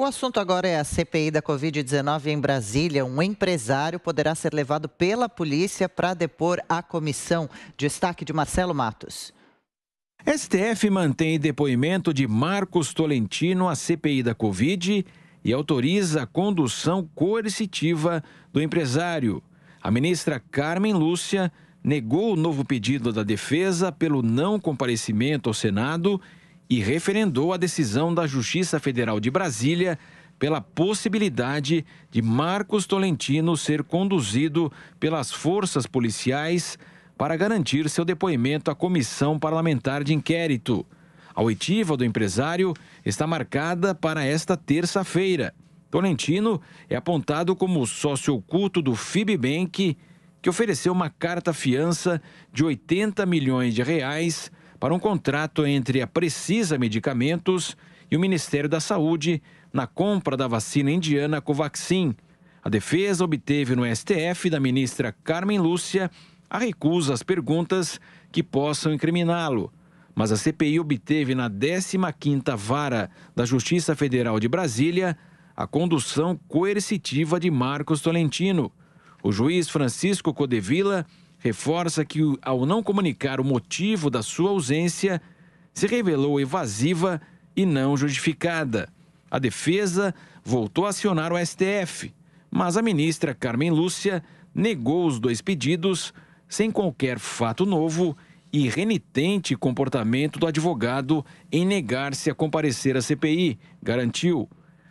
O assunto agora é a CPI da Covid-19 em Brasília. Um empresário poderá ser levado pela polícia para depor à comissão. Destaque de Marcelo Matos. STF mantém depoimento de Marcos Tolentino à CPI da Covid e autoriza a condução coercitiva do empresário. A ministra Carmen Lúcia negou o novo pedido da defesa pelo não comparecimento ao Senado e referendou a decisão da Justiça Federal de Brasília pela possibilidade de Marcos Tolentino ser conduzido pelas forças policiais para garantir seu depoimento à comissão parlamentar de inquérito. A oitiva do empresário está marcada para esta terça-feira. Tolentino é apontado como sócio oculto do Fibbank, que ofereceu uma carta fiança de 80 milhões de reais para um contrato entre a Precisa Medicamentos e o Ministério da Saúde na compra da vacina indiana Covaxin. A defesa obteve no STF da ministra Carmen Lúcia a recusa às perguntas que possam incriminá-lo. Mas a CPI obteve na 15ª Vara da Justiça Federal de Brasília a condução coercitiva de Marcos Tolentino. O juiz Francisco Codevila reforça que, ao não comunicar o motivo da sua ausência, se revelou evasiva e não justificada. A defesa voltou a acionar o STF, mas a ministra Carmen Lúcia negou os dois pedidos sem qualquer fato novo e renitente comportamento do advogado em negar-se a comparecer à CPI, garantiu.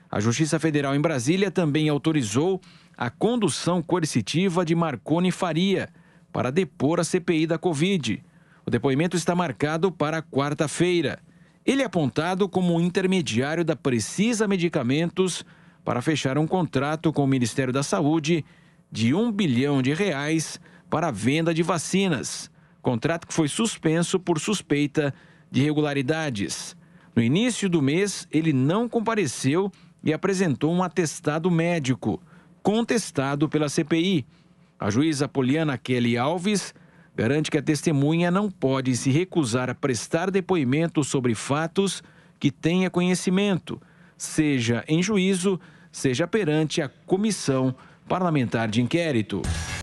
A Justiça Federal em Brasília também autorizou a condução coercitiva de Marconi Faria, para depor a CPI da Covid. O depoimento está marcado para quarta-feira. Ele é apontado como um intermediário da Precisa Medicamentos para fechar um contrato com o Ministério da Saúde de um bilhão de reais para a venda de vacinas. Contrato que foi suspenso por suspeita de irregularidades. No início do mês, ele não compareceu e apresentou um atestado médico, contestado pela CPI. A juíza Poliana Kelly Alves garante que a testemunha não pode se recusar a prestar depoimento sobre fatos que tenha conhecimento, seja em juízo, seja perante a comissão parlamentar de inquérito.